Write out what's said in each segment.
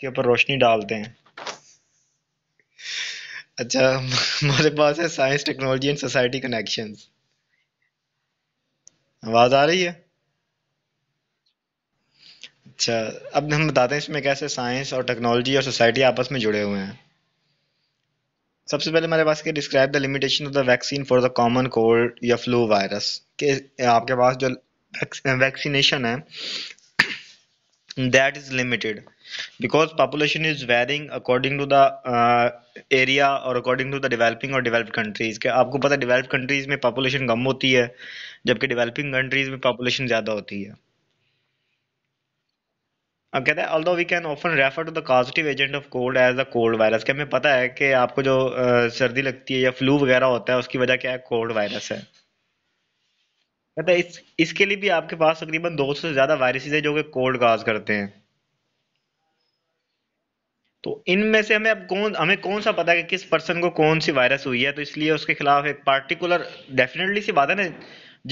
के ऊपर रोशनी डालते हैं अच्छा हमारे पास है science technology and society connection आवाज़ आ रही है अच्छा अब हम बताते हैं इसमें कैसे साइंस और टेक्नोलॉजी और सोसाइटी आपस में जुड़े हुए हैं सबसे पहले हमारे पास के describe the limitation of the vaccine for the common cold या फ्लू वायरस के आपके पास जो वैक्सीनेशन है that is limited because population is varying according to the uh, area और according to the developing और developed countries के आपको पता है developed countries में population कम होती है जबकि developing countries में population ज़्यादा होती है अब कहते हैं although we can often refer to the positive agent of cold as the cold virus कि हमें पता है कि आपको जो uh, सर्दी लगती है या फ्लू वगैरह होता है उसकी वजह क्या है कोल्ड वायरस है कहते हैं इस इसके लिए भी आपके पास तकरीबन 200 से ज़्यादा वायरसेस है जो कि कोल्ड काज करते हैं तो इनमें से हमें अब कौन हमें कौन सा पता है कि किस पर्सन को कौन सी वायरस हुई है तो इसलिए उसके खिलाफ एक पार्टिकुलर डेफिनेटली सी बात है ना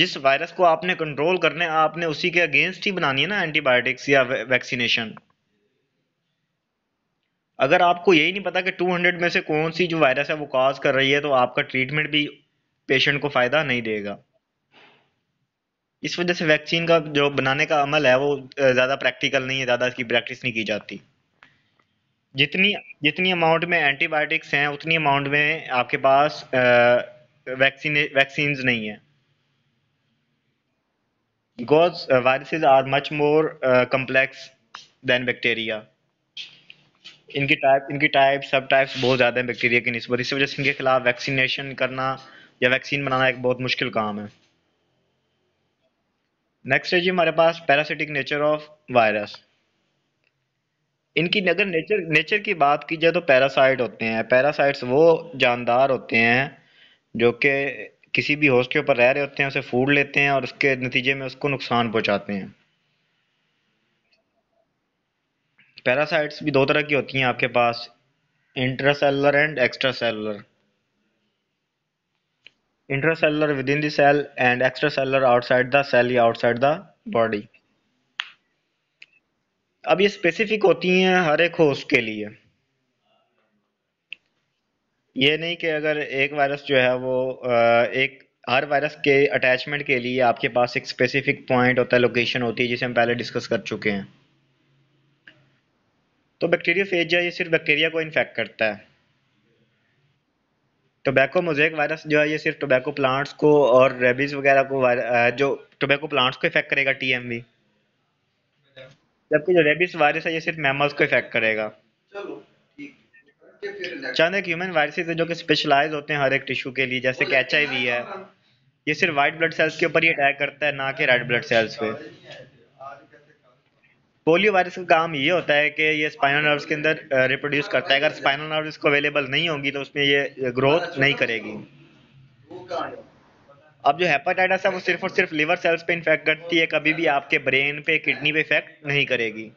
जिस वायरस को आपने कंट्रोल करने आपने उसी के अगेंस्ट ही बनानी है ना एंटीबायोटिक्स या वैक्सीनेशन अगर आपको यही नहीं पता कि 200 में से कौन सी जो वायरस है वो काज कर रही है तो आपका ट्रीटमेंट भी पेशेंट को फायदा नहीं देगा इस वजह से वैक्सीन का जो बनाने का अमल है वो ज़्यादा प्रैक्टिकल नहीं है ज़्यादा इसकी प्रैक्टिस नहीं की जाती जितनी जितनी अमाउंट में एंटीबायोटिक्स हैं उतनी अमाउंट में आपके पास वैक्सीन वैक्सीन्स नहीं है because viruses are much more complex than bacteria इनकी टाइप इनकी टाइप सब टाइप्स बहुत ज़्यादा हैं बैक्टीरिया की नस्बत इस वजह से इनके खिलाफ वैक्सीनेशन करना या वैक्सीन बनाना एक बहुत मुश्किल काम है नेक्स्ट है जी हमारे पास पैरासिटिक नेचर ऑफ वायरस इनकी अगर नेचर नेचर की बात की जाए तो पैरासाइट होते हैं पैरासाइट्स वो जानदार होते हैं जो कि किसी भी होस्ट के ऊपर रह रहे होते हैं उसे फूड लेते हैं और उसके नतीजे में उसको नुकसान पहुंचाते हैं पैरासाइट्स भी दो तरह की होती हैं आपके पास intracellular and extra cellular the cell and extra cellular outside the cell या आउटसाइड द बॉडी अब ये स्पेसिफिक होती हैं हर एक होस्ट के लिए ये नहीं कि अगर एक वायरस जो है वो एक हर वायरस के अटैचमेंट के लिए आपके पास एक स्पेसिफिक पॉइंट होता है लोकेशन होती है जिसे हम पहले डिस्कस कर चुके हैं तो बैक्टीरिया फेज जो है ये सिर्फ बैक्टीरिया को इन्फेक्ट करता है टोबैको मोजेक वायरस जो है ये सिर्फ टोबैको प्लांट्स को और रेबीज वगैरह को जो टोबैको प्लांट्स को इफेक्ट करेगा टीएमवी जबकि जो रेबिस वायरस है ये सिर्फ मैमल्स को इफेक्ट करेगा चंद एक ह्यूमन वायरसेस है जो कि स्पेशलाइज होते हैं हर एक टिश्यू के लिए जैसे कि एच है हाँ, हाँ। ये सिर्फ वाइट ब्लड सेल्स के ऊपर ही अटैक करता है ना कि रेड ब्लड सेल्स पे पोलियो वायरस का काम ये होता है कि ये स्पाइनल नर्व्स के अंदर रिप्रोड्यूस करता है अगर स्पाइनल नर्व्स को अवेलेबल नहीं होगी तो उसमें ये ग्रोथ नहीं करेगी अब जो हेपाटाइटिस है वो सिर्फ और सिर्फ लिवर सेल्स पे इन्फेक्ट करती है कभी भी आपके ब्रेन पे किडनी पे इफेक्ट नहीं करेगी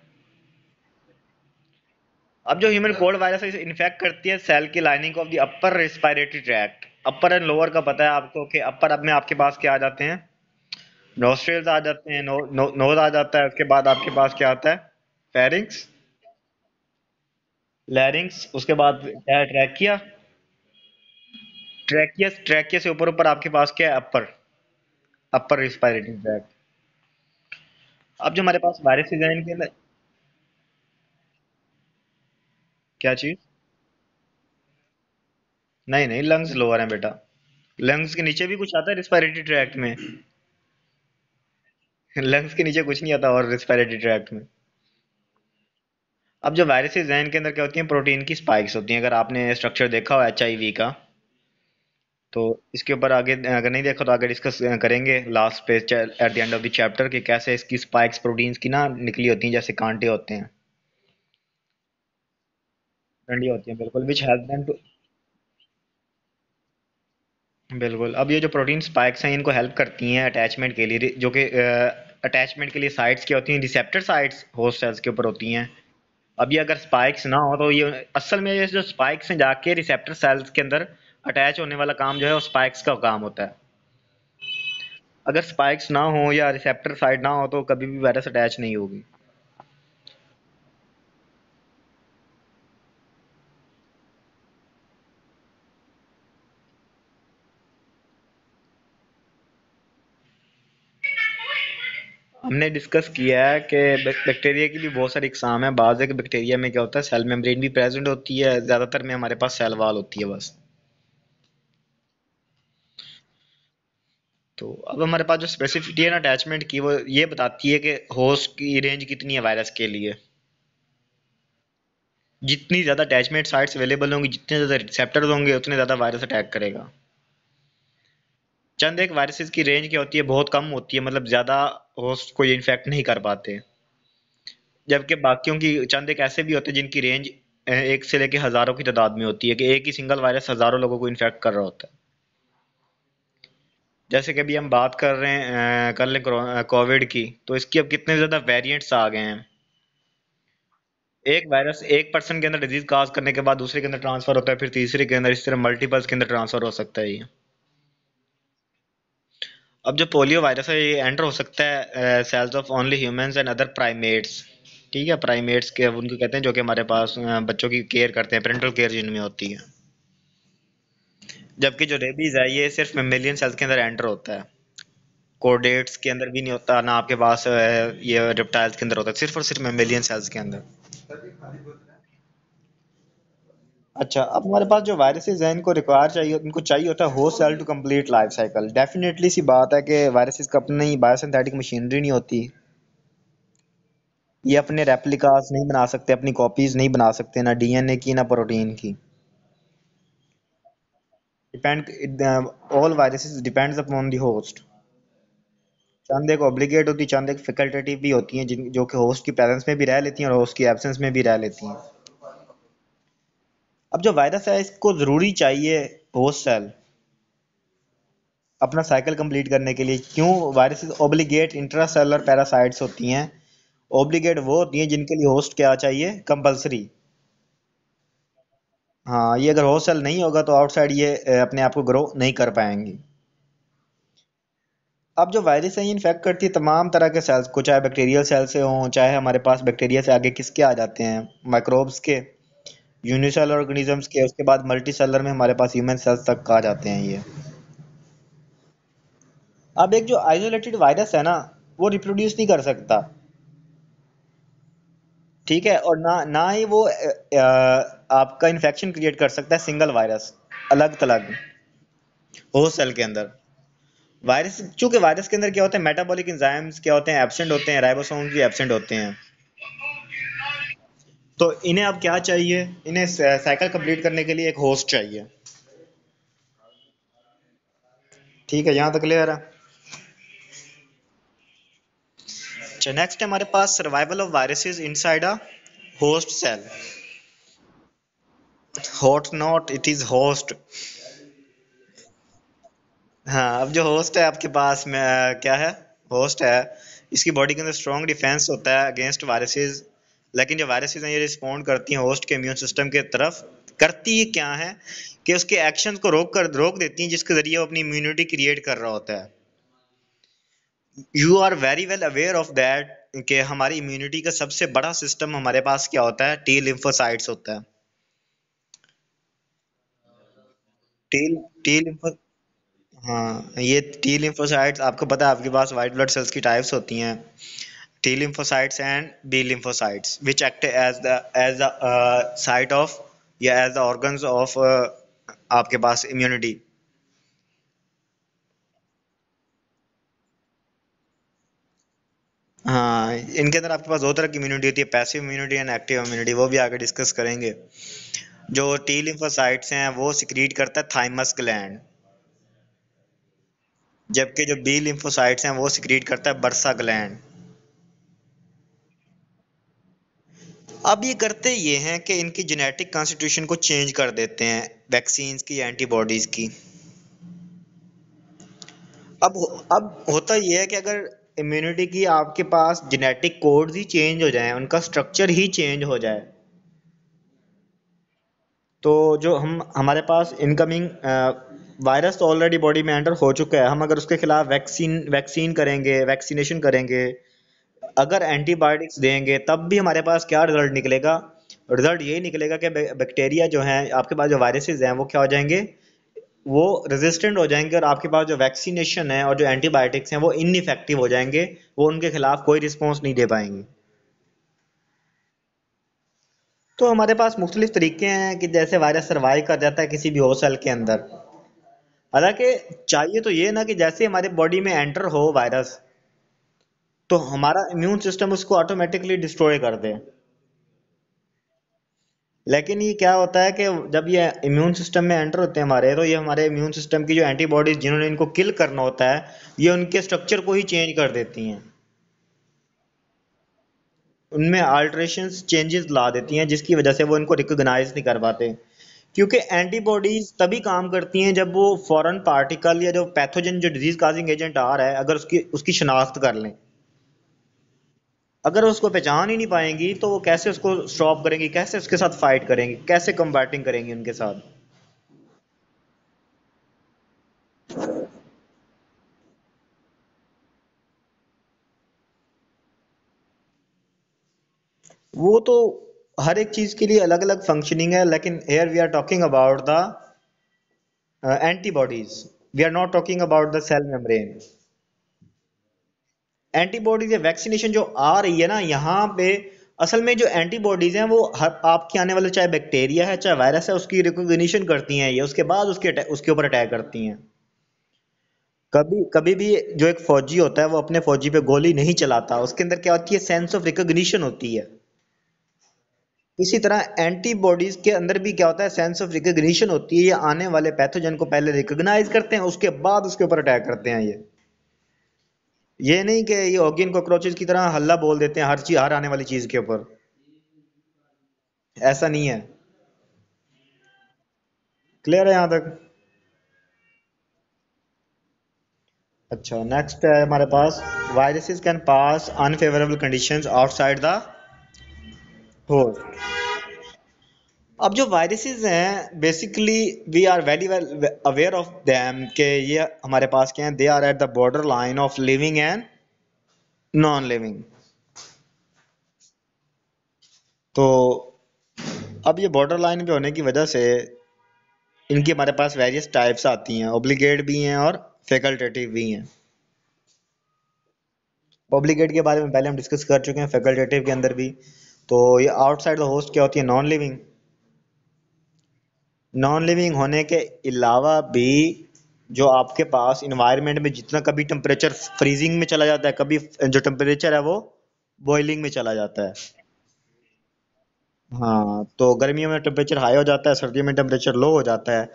अब जो ह्यूमन कोल्ड वायरस है इन्फेक्ट करती है सेल की lining of the upper respiratory tract upper and lower का पता है आपको कि अपर अब में आपके पास क्या आ जाते हैं नोस्ट्रेल्स आ जाते हैं नो, नो, नोज आ जाता है उसके बाद आपके पास क्या आता है फेरिंग्स लैरिंग्स उसके बाद क्या ट्रैक किया ट्रैकियस ट्रैकिया से ऊपर ऊपर आपके पास क्या है अपर अपर रिस्पायरेटरी ट्रैक अब जो हमारे पास वायरस डिजाइन के अंदर क्या चीज नहीं नहीं लंग्स लोअर है बेटा लंग्स के नीचे भी कुछ आता है रिस्पायरेटरी ट्रैक्ट में लंग्स के नीचे कुछ नहीं आता और रिस्पायरेटरी ट्रैक में अब जो वायरसेस हैं इनके अंदर क्या होती हैं प्रोटीन की स्पाइक्स होती हैं अगर आपने स्ट्रक्चर देखा हो एच का तो इसके ऊपर आगे अगर नहीं देखो तो आगे डिस्कस करेंगे लास्ट पे at the end of the chapter कि कैसे इसकी स्पाइक्स प्रोटीन्स की ना निकली होती हैं जैसे कांटे होते हैं डंडी होती हैं बिल्कुल विच हेल्प देम टू बिल्कुल अब ये जो प्रोटीन स्पाइक्स हैं इनको हेल्प करती हैं अटैचमेंट के लिए जो कि अटैचमेंट के लिए साइट्स क्या होती हैं रिसेप्टर साइट्स होस्ट सेल्स के ऊपर होती हैं अभी अगर स्पाइक्स ना हो तो ये असल में ये जो स्पाइक्स हैं जाके रिसेप्टर सेल्स के अंदर अटैच होने वाला काम जो है वो स्पाइक्स का काम होता है अगर स्पाइक्स ना हो या रिसेप्टर साइड ना हो तो कभी भी वायरस अटैच नहीं होगी हमने डिस्कस किया है कि बैक्टीरिया की भी बहुत सारी इकसाम है बाज़ एक बैक्टीरिया में क्या होता है सेल मेम्ब्रेन भी प्रेजेंट होती है ज़्यादातर में हमारे पास सेल वाल होती है बस तो अब हमारे पास जो स्पेसिफिटी है ना अटैचमेंट की वो ये बताती है कि होस्ट की रेंज कितनी है वायरस के लिए जितनी ज़्यादा अटैचमेंट साइट्स अवेलेबल होंगी जितने ज़्यादा रिसेप्टर होंगे उतने ज़्यादा वायरस अटैक करेगा चंद एक वायरसेस की रेंज क्या होती है बहुत कम होती है मतलब ज़्यादा होस्ट को इन्फेक्ट नहीं कर पाते जबकि बाकियों की चंद एक ऐसे भी होते हैं जिनकी रेंज एक से लेके हज़ारों की तादाद में होती है कि एक ही सिंगल वायरस हज़ारों लोगों को इन्फेक्ट कर रहा होता है जैसे कि अभी हम बात कर रहे हैं कर लें कोविड की तो इसकी अब कितने ज़्यादा वेरिएंट्स आ गए हैं एक वायरस एक पर्सन के अंदर डिजीज काज करने के बाद दूसरे के अंदर ट्रांसफर होता है फिर तीसरे के अंदर इस तरह मल्टीपल्स के अंदर ट्रांसफर हो सकता है ये अब जो पोलियो वायरस है ये एंटर हो सकता है cells of only humans and other primates ठीक है प्राइमेट्स के उनको कहते हैं जो कि हमारे पास बच्चों की केयर करते हैं पेरेंटल केयर जिनमें होती है जबकि जो रेबीज है ये सिर्फ मेमेलियन सेल्स के अंदर एंटर होता है कोडेट्स के अंदर भी नहीं होता ना आपके पास ये रिप्टाइल्स के अंदर होता है सिर्फ और सिर्फ मेमेलियन सेल्स के अंदर अच्छा अब हमारे पास जो वायरसेज हैं इनको रिक्वायर चाहिए इनको चाहिए होता है हो cell to complete life cycle definitely सी बात है कि वायरसेज का अपनी बायोसिंथेटिक मशीनरी नहीं होती ये अपने रेप्लिकास नहीं बना सकते अपनी कॉपीज नहीं बना सकते ना डीएनए की ना प्रोटीन की depend it, uh, all viruses depends upon the host चंद एक ऑब्लिगेट होती है चंद एक फैकल्टेटिव भी होती हैं जिन जो कि होस्ट की प्रेजेंस में भी रह लेती हैं और होस्ट की एब्सेंस में भी रह लेती हैं अब जो वायरस है इसको ज़रूरी चाहिए होस्ट सेल अपना साइकिल कंप्लीट करने के लिए क्यों वायरस ऑब्लिगेट इंट्रासेलर पैरासाइट्स होती हैं ऑब्लिगेट वो होती हैं जिनके लिए होस्ट क्या चाहिए कंपलसरी हाँ ये अगर हॉस्ट सेल नहीं होगा तो आउटसाइड ये अपने आप को ग्रो नहीं कर पाएंगी अब जो वायरस है ये इन्फेक्ट करती है तमाम तरह के सेल्स को चाहे बैक्टीरियल सेल से हों चाहे हमारे पास बैक्टीरिया से आगे किसके आ जाते हैं माइक्रोब्स के यूनिसेल ऑर्गेनिजम्स के उसके बाद मल्टी सेलर में हमारे पास ह्यूमन सेल्स तक आ जाते हैं ये अब एक जो आइसोलेटेड वायरस है ना वो रिप्रोड्यूस नहीं कर सकता ठीक है और ना ना ही वो आपका इन्फेक्शन क्रिएट कर सकता है सिंगल वायरस अलग तलग होस्ट सेल के अंदर वायरस चूंकि वायरस के अंदर क्या होता है मेटाबॉलिक इंजाइम्स क्या होते हैं एबसेंट होते हैं राइबोसोम्स भी एबसेंट होते हैं तो इन्हें अब क्या चाहिए इन्हें साइकिल कंप्लीट करने के लिए एक होस्ट चाहिए ठीक है यहाँ तक क्लियर है अच्छा नेक्स्ट है हमारे पास survival of viruses inside a host cell hot not it is host हाँ अब जो होस्ट है आपके पास में क्या है होस्ट है इसकी बॉडी के अंदर स्ट्रॉन्ग डिफेंस होता है अगेंस्ट वायरसेस लेकिन जो वायरसेस हैं ये रिस्पॉन्ड करती हैं होस्ट के इम्यून सिस्टम के तरफ करती है क्या है कि उसके एक्शन को रोक कर रोक देती हैं जिसके ज़रिए वो अपनी इम्यूनिटी क्रिएट कर रहा होता है you are very well aware of that कि हमारी इम्यूनिटी का सबसे बड़ा सिस्टम हमारे पास क्या होता है टी लिम्फोसाइट्स होता है टी टी हाँ ये टी लिम्फोसाइट्स आपको पता है आपके पास वाइट ब्लड सेल्स की टाइप्स होती हैं T lymphocytes and B lymphocytes which act as as site of या एज द ऑर्गन्स ऑफ आपके पास इम्यूनिटी हाँ इनके अंदर आपके पास दो तरह की इम्यूनिटी होती है passive immunity and active immunity वो भी आगे डिस्कस करेंगे जो टी लिम्फोसाइट्स हैं वो सिक्रीट करता है थाइमस ग्लैंड जबकि जो बी लिम्फोसाइट्स हैं वो सिक्रीट करता है बरसा ग्लैंड अब ये करते ये हैं कि इनकी जेनेटिक कॉन्स्टिट्यूशन को चेंज कर देते हैं वैक्सीन की एंटीबॉडीज़ की अब अब होता यह है कि अगर इम्यूनिटी की आपके पास जेनेटिक कोड ही चेंज हो जाए उनका स्ट्रक्चर ही चेंज हो जाए तो जो हम हमारे पास इनकमिंग वायरस तो ऑलरेडी बॉडी में एंटर हो चुका है हम अगर उसके खिलाफ वैक्सीन वैक्सीन करेंगे वैक्सीनेशन करेंगे अगर एंटीबायोटिक्स देंगे तब भी हमारे पास क्या रिजल्ट निकलेगा रिजल्ट यही निकलेगा कि बैक्टीरिया जो है आपके पास जो वायरसेस हैं वो क्या हो जाएंगे वो रेजिस्टेंट हो जाएंगे और आपके पास जो वैक्सीनेशन है और जो एंटीबायोटिक्स हैं वो इनइफेक्टिव हो जाएंगे वो उनके खिलाफ कोई रिस्पॉन्स नहीं दे पाएंगे तो हमारे पास मुख्तलिफ तरीके हैं कि जैसे वायरस सर्वाइव कर जाता है किसी भी सेल के अंदर हालांकि चाहिए तो ये ना कि जैसे हमारे बॉडी में एंटर हो वायरस तो हमारा इम्यून सिस्टम उसको ऑटोमेटिकली डिस्ट्रॉय कर दे लेकिन ये क्या होता है कि जब ये इम्यून सिस्टम में एंटर होते हैं हमारे तो ये हमारे इम्यून सिस्टम की जो एंटीबॉडीज जिन्होंने इनको किल करना होता है ये उनके स्ट्रक्चर को ही चेंज कर देती हैं उनमें आल्ट्रेशन चेंजेस ला देती हैं जिसकी वजह से वो इनको रिकोगनाइज नहीं कर पाते क्योंकि एंटीबॉडीज तभी काम करती हैं जब वो फॉरन पार्टिकल या जो पैथोजन जो डिजीज काजिंग एजेंट आ रहा है अगर उसकी उसकी शनाख्त कर लें अगर उसको पहचान ही नहीं पाएंगी तो वो कैसे उसको स्टॉप करेंगी कैसे उसके साथ फाइट करेंगी कैसे कम्बैटिंग करेंगी उनके साथ वो तो हर एक चीज के लिए अलग अलग फंक्शनिंग है लेकिन here we are talking about the antibodies we are not talking about the cell membrane antibodies या वैक्सीनेशन जो आ रही है ना यहाँ पे असल में जो एंटीबॉडीज़ हैं वो हर आपके आने वाले चाहे बैक्टीरिया है चाहे वायरस है उसकी रिकोगशन करती हैं ये उसके बाद उसके उसके ऊपर अटैक करती हैं कभी कभी भी जो एक फौजी होता है वो अपने फौजी पे गोली नहीं चलाता उसके अंदर क्या होती है सेंस ऑफ रिकोगशन होती है इसी तरह एंटीबॉडीज़ के अंदर भी क्या होता है सेंस ऑफ रिकोगशन होती है ये आने वाले पैथोजन को पहले रिकोगनाइज करते हैं उसके बाद उसके ऊपर अटैक करते हैं ये ये नहीं कि ये ऑगिन कॉकरोचेज की तरह हल्ला बोल देते हैं हर चीज हर आने वाली चीज के ऊपर ऐसा नहीं है क्लियर है यहां तक अच्छा नेक्स्ट है हमारे पास viruses can pass unfavourable conditions outside the host अब जो वायरसेस हैं basically we are very well aware of them के ये हमारे पास क्या हैं they are at the border line of living and non living तो अब ये बॉर्डर लाइन पे होने की वजह से इनकी हमारे पास वेरियस टाइप्स आती हैं ऑब्लिगेट भी हैं और फैकल्टेटिव भी हैं ऑब्लिगेट के बारे में पहले हम डिस्कस कर चुके हैं फैकल्टेटिव के अंदर भी तो ये आउटसाइड द होस्ट क्या होती है नॉन लिविंग नॉन लिविंग होने के अलावा भी जो आपके पास इन्वायरमेंट में जितना कभी टेम्परेचर फ्रीजिंग में चला जाता है कभी जो टेम्परेचर है वो बॉइलिंग में चला जाता है हाँ तो गर्मियों में टेम्परेचर हाई हो जाता है सर्दियों में टेम्परेचर लो हो जाता है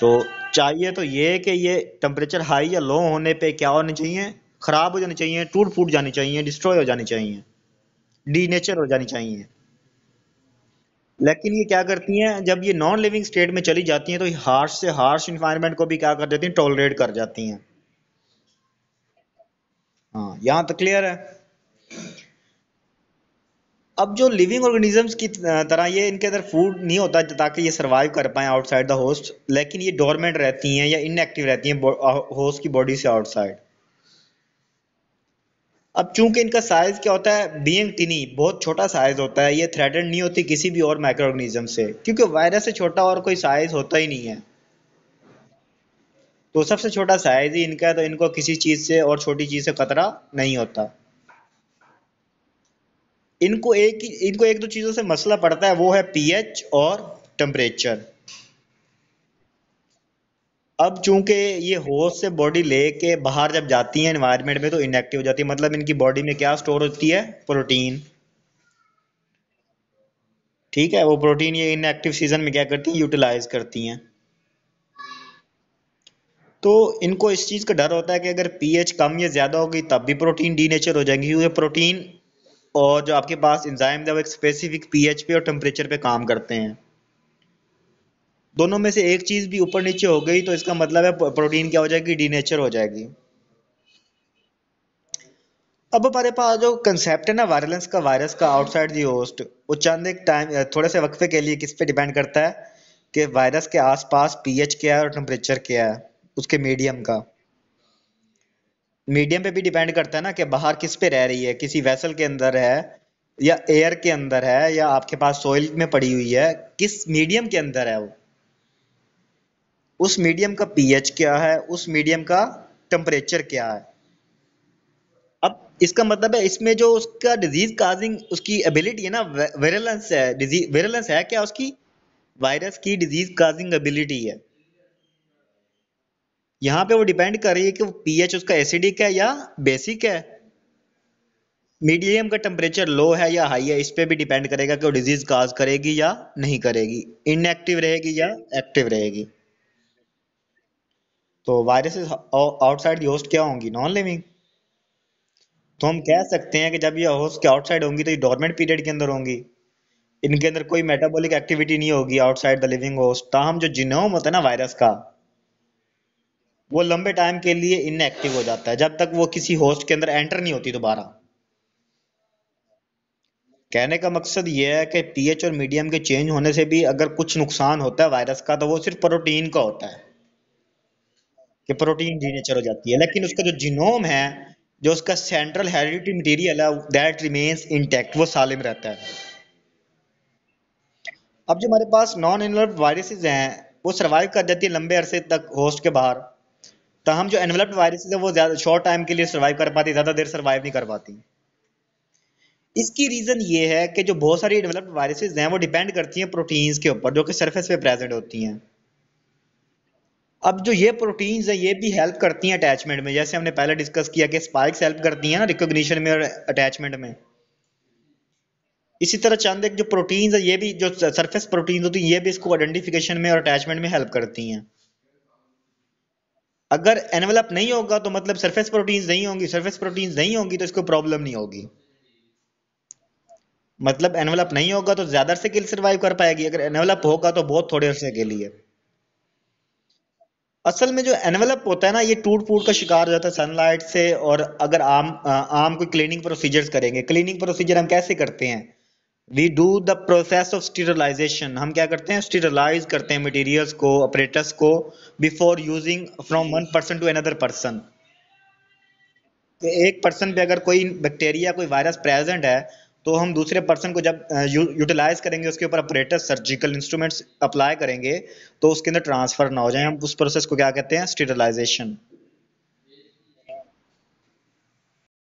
तो चाहिए तो ये कि ये टेम्परेचर हाई या लो होने पे क्या होने चाहिए ख़राब हो जानी चाहिए टूट फूट जानी चाहिए डिस्ट्रॉय हो जानी चाहिए डी नेचर हो जानी चाहिए लेकिन ये क्या करती हैं जब ये नॉन लिविंग स्टेट में चली जाती हैं तो ये हार्श से हार्श इन्वायरमेंट को भी क्या कर देती हैं टॉलरेट कर जाती हैं हाँ यहाँ तक क्लियर है अब जो लिविंग ऑर्गेनिजम्स की तरह ये इनके अंदर फूड नहीं होता ताकि ये सर्वाइव कर पाए आउटसाइड द होस्ट लेकिन ये डोरमेंट रहती हैं या इनएक्टिव रहती हैं होस्ट की बॉडी से आउटसाइड अब चूंकि इनका साइज़ क्या होता है बींग टिनी बहुत छोटा साइज़ होता है ये थ्रेटेड नहीं होती किसी भी और माइक्रो ऑर्गेनिज्म से क्योंकि वायरस से छोटा और कोई साइज़ होता ही नहीं है तो सबसे छोटा साइज़ ही इनका है तो इनको किसी चीज़ से और छोटी चीज़ से खतरा नहीं होता इनको एक इनको एक दो चीज़ों से मसला पड़ता है वो है पीएच और टेम्परेचर अब चूंकि ये होश से बॉडी लेके बाहर जब जाती है एनवायरमेंट में तो इनएक्टिव हो जाती है मतलब इनकी बॉडी में क्या स्टोर होती है प्रोटीन ठीक है वो प्रोटीन ये इनएक्टिव सीजन में क्या करती है यूटिलाइज करती हैं तो इनको इस चीज़ का डर होता है कि अगर पीएच कम या ज़्यादा होगी तब भी प्रोटीन डीनेचर हो जाएंगी क्योंकि प्रोटीन और जो आपके पास इंजाइम है वो एक स्पेसिफिक पीएच पे और टेम्परेचर पे काम करते हैं दोनों में से एक चीज़ भी ऊपर नीचे हो गई तो इसका मतलब है प्रोटीन क्या हो जाएगी डीनेचर हो जाएगी अब हमारे पास जो कंसेप्ट है ना वायरलेंस का वायरस का आउटसाइड दी होस्ट वो चंद एक टाइम थोड़े से वक्फे के लिए किस पे डिपेंड करता है कि वायरस के आसपास पीएच क्या है और टेम्परेचर क्या है उसके मीडियम का मीडियम पे भी डिपेंड करता है ना कि बाहर किस पे रह रही है किसी वेसल के अंदर है या एयर के अंदर है या आपके पास सॉइल में पड़ी हुई है किस मीडियम के अंदर है वो उस मीडियम का पीएच क्या है उस मीडियम का टेम्परेचर क्या है अब इसका मतलब है इसमें जो उसका डिजीज काजिंग उसकी एबिलिटी है ना वेरलेंस है डिजीज वेरेलेंस है क्या उसकी वायरस की डिजीज काजिंग एबिलिटी है यहाँ पे वो डिपेंड कर रही है कि वो पीएच उसका एसिडिक है या बेसिक है मीडियम का टेम्परेचर लो है या हाई है इस पर भी डिपेंड करेगा कि वो डिजीज काज करेगी या नहीं करेगी इनएक्टिव रहेगी या एक्टिव रहेगी तो वायरसेस आउटसाइड दी होस्ट क्या होंगी नॉन लिविंग तो हम कह सकते हैं कि जब ये होस्ट के आउटसाइड होंगी तो ये डॉर्मेंट पीरियड के अंदर होंगी इनके अंदर कोई मेटाबॉलिक एक्टिविटी नहीं होगी आउटसाइड द लिविंग होस्ट ताहम जो जिनोम होता है ना वायरस का वो लंबे टाइम के लिए इनएक्टिव हो जाता है जब तक वो किसी होस्ट के अंदर एंटर नहीं होती दोबारा कहने का मकसद ये है कि पीएच और मीडियम के चेंज होने से भी अगर कुछ नुकसान होता है वायरस का तो वो सिर्फ प्रोटीन का होता है कि प्रोटीन डीनेचर हो जाती है लेकिन उसका जो जीनोम है जो उसका सेंट्रल हेरिडिटी मटेरियल है दैट रिमेन्स इंटैक्ट वो सालिम रहता है अब जो हमारे पास नॉन एनवलप्ड वायरसेज हैं वो सर्वाइव कर जाती है लंबे अरसे तक होस्ट के बाहर तो हम जो एनवलप्ड वायरसेज है वो ज़्यादा शॉर्ट टाइम के लिए सर्वाइव कर पाती ज़्यादा देर सर्वाइव नहीं कर पाती इसकी रीज़न ये है कि जो बहुत सारी डेवलप्ड वायरसेज हैं वो डिपेंड करती हैं प्रोटीन्स के ऊपर जो कि सरफेस पे प्रेजेंट होती हैं अब जो ये प्रोटीन्स हैं ये भी हेल्प करती हैं अटैचमेंट में जैसे हमने पहले डिस्कस किया कि स्पाइक्स हेल्प करती हैं रिकोगशन में और अटैचमेंट में इसी तरह चंद एक जो प्रोटीन्स है ये भी जो सरफेस प्रोटीन्स होती हैं ये भी इसको आइडेंटिफिकेशन में और अटैचमेंट में हेल्प करती हैं अगर एनवेलप नहीं होगा तो मतलब सरफेस प्रोटीन्स नहीं होंगी सरफेस प्रोटीन्स नहीं होंगी तो इसको प्रॉब्लम नहीं होगी मतलब एनवेलप नहीं होगा तो ज्यादा से किल सर्वाइव कर पाएगी अगर एनवलप होगा तो बहुत थोड़े अरसे के लिए असल में जो एनवेलप होता है ना ये टूट फूट का शिकार हो जाता है सनलाइट से और अगर आम आम को क्लीनिंग प्रोसीजर्स करेंगे क्लीनिंग प्रोसीजर हम कैसे करते हैं we do the process of sterilization हम क्या करते हैं स्टीरलाइज करते हैं मटेरियल्स को ऑपरेटर्स को before using from one person to another person एक पर्सन पे अगर कोई बैक्टीरिया कोई वायरस प्रेजेंट है तो हम दूसरे पर्सन को जब यूटिलाइज करेंगे उसके ऊपर ऑपरेटर सर्जिकल इंस्ट्रूमेंट्स अप्लाई करेंगे तो उसके अंदर ट्रांसफर ना हो जाए हम उस प्रोसेस को क्या कहते हैं स्टेटलाइजेशन